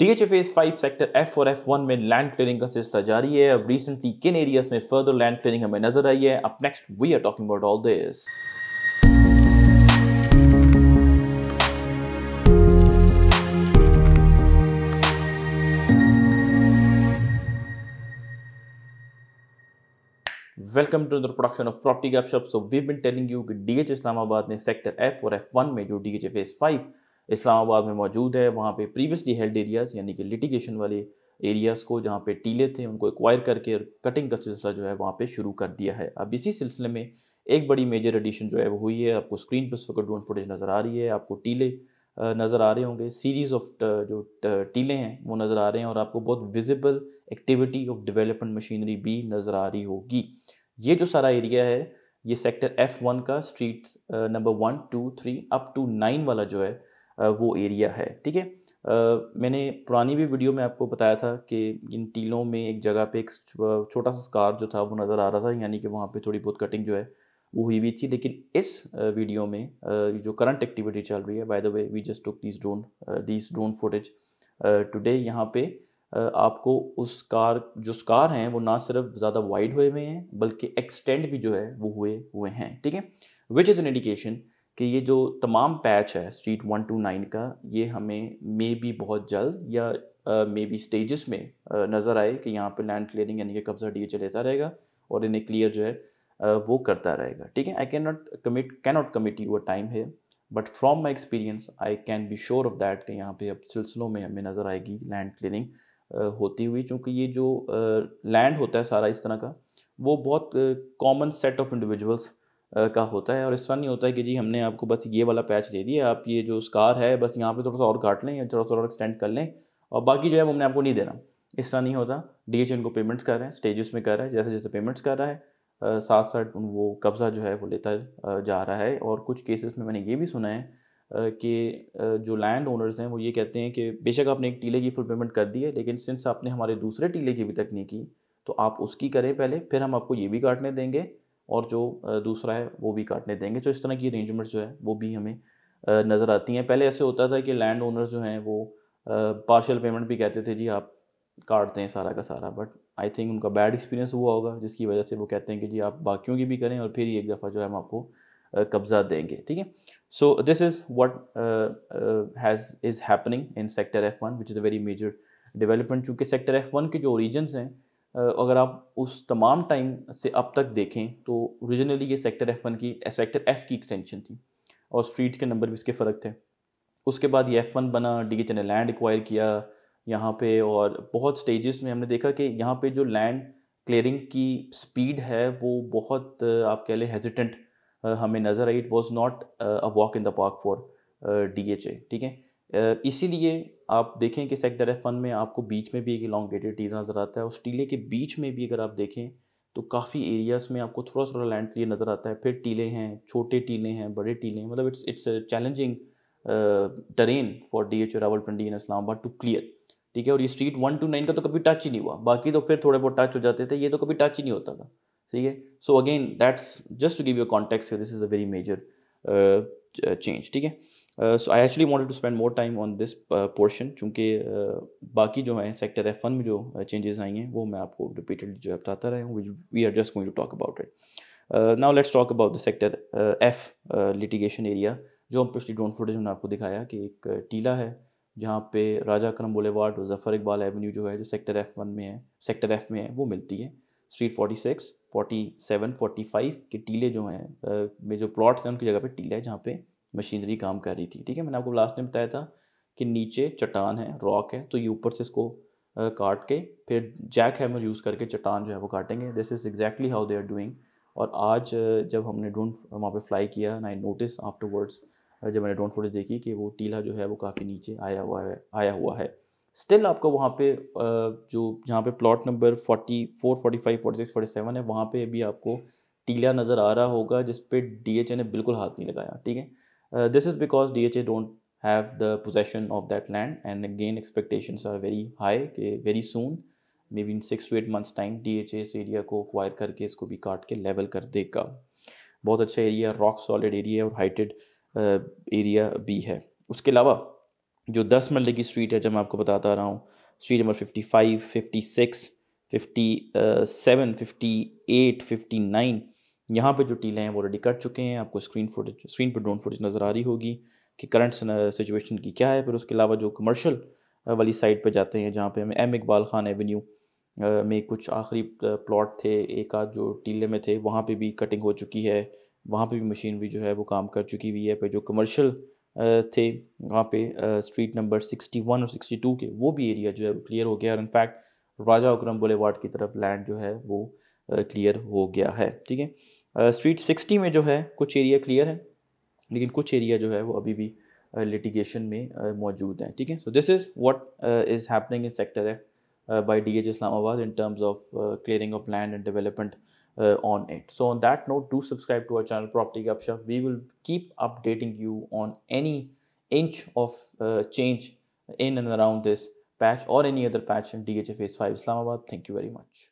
डीएचएफएस 5 sector F और F one में land clearing का सिलसिला जारी है अब रिसेंटली किन एरियाज में फर्दर लैंड क्लियरिंग हमें नजर आई है अब next we are talking about all this welcome to the production of property gap shop so we been telling you कि डीएच इस्लामाबाद ने सेक्टर एफ और एफ वन में जो डीएचएफएस फाइव इस्लामाबाद में मौजूद है वहाँ पे प्रीवियसली हेल्ड एरियाज़ यानी कि लिटिगेशन वाले एरियाज़ को जहाँ पे टीले थे उनको एक्वायर करके कटिंग का सिलसिला जो है वहाँ पे शुरू कर दिया है अब इसी सिलसिले में एक बड़ी मेजर एडिशन जो है वो हुई है आपको स्क्रीन पर इस वक्त ड्रोन फुटेज नज़र आ रही है आपको टीले नज़र आ रहे होंगे सीरीज़ ऑफ जो टीले हैं वो नज़र आ रहे हैं और आपको बहुत visible activity of development machinery भी नज़र आ रही होगी ये जो सारा एरिया है ये सेक्टर एफ़ वन का street number one two three up to nine वाला जो है वो एरिया है ठीक है मैंने पुरानी भी वीडियो में आपको बताया था कि इन टीलों में एक जगह पे एक छोटा सा स्कार जो था वो नज़र आ रहा था यानी कि वहाँ पे थोड़ी बहुत कटिंग जो है वो हुई हुई थी लेकिन इस वीडियो में जो करंट एक्टिविटी चल रही है by the way we just took this drone this drone footage today यहाँ पे आपको उस कार जो स्कार हैं वो ना सिर्फ ज़्यादा वाइड हुए हुए हैं बल्कि एक्सटेंड भी जो है वो हुए हुए हैं ठीक है विच इज़ एन इंडिकेशन कि ये जो तमाम पैच है स्ट्रीट वन टू नाइन का ये हमें मे बी बहुत जल्द या मे बी स्टेजेस में uh, नज़र आए कि यहाँ पे लैंड क्लियरिंग यानी कि कब्जा डी एच लेता रहेगा और इन्हें क्लियर जो है uh, वो करता रहेगा ठीक है I can not commit can not commit you a time है but from my experience I can be sure of that कि यहाँ पे अब सिलसिलों में हमें नज़र आएगी लैंड क्लियरिंग uh, होती हुई चूँकि ये जो लैंड होता है सारा इस तरह का वो बहुत कॉमन सेट ऑफ इंडिविजुअल्स का होता है और इस तरह नहीं होता है कि जी हमने आपको बस ये वाला पैच दे दिया आप ये जो स्कार है बस यहाँ पे थोड़ा सा और काट लें या थोड़ा सा और एक्सटेंड कर लें और बाकी जो है वो हमने आपको नहीं देना इस तरह नहीं होता डी एच इनको पेमेंट्स कर रहे हैं स्टेजेस में कर रहा है जैसे जैसे पेमेंट्स कर रहा है साथ साथ वो कब्ज़ा जो है वो लेता जा रहा है और कुछ केसेस में मैंने ये भी सुना है कि जो लैंड ओनर्स हैं वो ये कहते हैं कि बेशक आपने एक टीले की फुल पेमेंट कर दी है लेकिन सिंस आपने हमारे दूसरे टीले की भी तक नहीं की तो आप उसकी करें पहले फिर हम आपको ये भी काटने देंगे और जो दूसरा है वो भी काटने देंगे तो इस तरह की अरेंजमेंट जो है वो भी हमें नज़र आती हैं पहले ऐसे होता था कि लैंड ओनर जो हैं वो पार्शल पेमेंट भी कहते थे जी आप काटते हैं सारा का सारा बट आई थिंक उनका बैड एक्सपीरियंस हुआ होगा जिसकी वजह से वो कहते हैं कि जी आप बाकियों की भी करें और फिर ही एक दफ़ा जो है हम आपको कब्ज़ा देंगे ठीक है so this is what has is happening in sector F one which is a very major development चूँकि सेक्टर एफ़ वन के जो ओरिजन्स हैं अगर आप उस तमाम टाइम से अब तक देखें तो ओरिजिनली ये सेक्टर एफ वन की सेक्टर एफ़ की एक्सटेंशन थी और स्ट्रीट के नंबर भी इसके फ़र्क थे उसके बाद ये एफ़ वन बना डी एच ने लैंड एक्वायर किया यहाँ पे और बहुत स्टेजेस में हमने देखा कि यहाँ पे जो लैंड क्लियरिंग की स्पीड है वो बहुत आप कह लें हेजिटेंट हमें नज़र आई it was not a walk in the park for D H A ठीक है इसीलिए आप देखें कि सेक्टर एफ वन में आपको बीच में भी एक इलांगेटेड टीला नज़र आता है उस टीले के बीच में भी अगर आप देखें तो काफ़ी एरियाज़ में आपको थोड़ा थोड़ा लैंड क्लियर नज़र आता है फिर टीले हैं छोटे टीले हैं बड़े टीले हैं मतलब it's it's challenging terrain for D H Rawal Rawalpindi Islam Islamabad to clear ठीक है और ये स्ट्रीट वन टू नाइन का तो कभी टच ही नहीं हुआ बाकी तो फिर थोड़े बहुत टच हो जाते थे ये तो कभी टच ही नहीं होता था ठीक है so again that's just to give you context this is a very major change ठीक है so I actually want to spend more time on this portion चूँकि बाकी जो है सेक्टर एफ वन में जो चेंजेस uh, आई हैं वो मैं आपको रिपीटेड जो है बताता रहा हूँ we are just going to talk about it now let's talk about the sector F litigation area जो हम पिछली ड्रोन फुटेज में आपको दिखाया कि एक uh, टीला है जहाँ पे राजा करम वार्ड और जफ़र इकबाल एवेन्यू जो है जो सेक्टर एफ़ वन में है सेक्टर एफ़ में है वो मिलती है street forty six forty seven forty five के टीले जो हैं uh, में जो प्लॉट्स हैं उनकी जगह पे टीला है जहाँ पे मशीनरी काम कर रही थी ठीक है मैंने आपको लास्ट में बताया था कि नीचे चट्टान है रॉक है तो ये ऊपर से इसको काट के फिर जैक हैमर यूज़ करके चट्टान जो है वो काटेंगे this is exactly how they are doing और आज जब हमने ड्रोन वहाँ पे फ्लाई किया आई नोटिस वर्ड्स जब मैंने ड्रोन फोटेज देखी कि वो टीला जो है वो काफ़ी नीचे आया हुआ है आया हुआ है स्टिल आपको वहाँ पे जो जहाँ पे plot number forty four forty five forty six forty seven है वहाँ पे भी आपको टीला नज़र आ रहा होगा जिस पे डी एच ए ने बिल्कुल हाथ नहीं लगाया ठीक है Uh, this is because DHA don't have the possession of that land and again expectations are very high कि very soon maybe in 6 to 8 months time DHA is area ko acquire karke isko bhi kaat ke level kar dega बहुत अच्छा area rock solid area और heighted area भी है उसके अलावा जो दस मरले की स्ट्रीट है जब मैं आपको बताता रहा हूँ street number fifty five fifty six fifty seven fifty eight fifty nine यहाँ पे जो टीलें हैं वो ऑलरेडी कट चुके हैं आपको स्क्रीन फुटेज स्क्रीन पर ड्रोन फुटेज नज़र आ रही होगी कि करंट सिचुएशन की क्या है फिर उसके अलावा जो कमर्शल वाली साइड पर जाते हैं जहाँ पर हमें एम इकबाल खान एवेन्यू में कुछ आखिरी प्लॉट थे एक आध जो टीले में थे वहाँ पर भी कटिंग हो चुकी है वहाँ पर भी मशीनरी जो है वो काम कर चुकी हुई है फिर जो कमर्शल थे वहाँ पे स्ट्रीट नंबर 61 और 62 के वो भी एरिया जो है क्लियर हो गया और इनफैक्ट राजा उक्रम बोले की तरफ लैंड जो है वो क्लियर हो गया है ठीक है स्ट्रीट सिक्सटी में जो है कुछ एरिया क्लियर है लेकिन कुछ एरिया जो है वो अभी भी लिटिगेशन में मौजूद हैं ठीक है so this is what is happening in sector F by DH Islamabad in terms of uh, clearing of land and development uh, on it. So on that note, do subscribe to our channel Property Gupsha. We will keep updating you on any inch of uh, change in and around this patch or any other patch in DHA Phase 5 Islamabad. Thank you very much.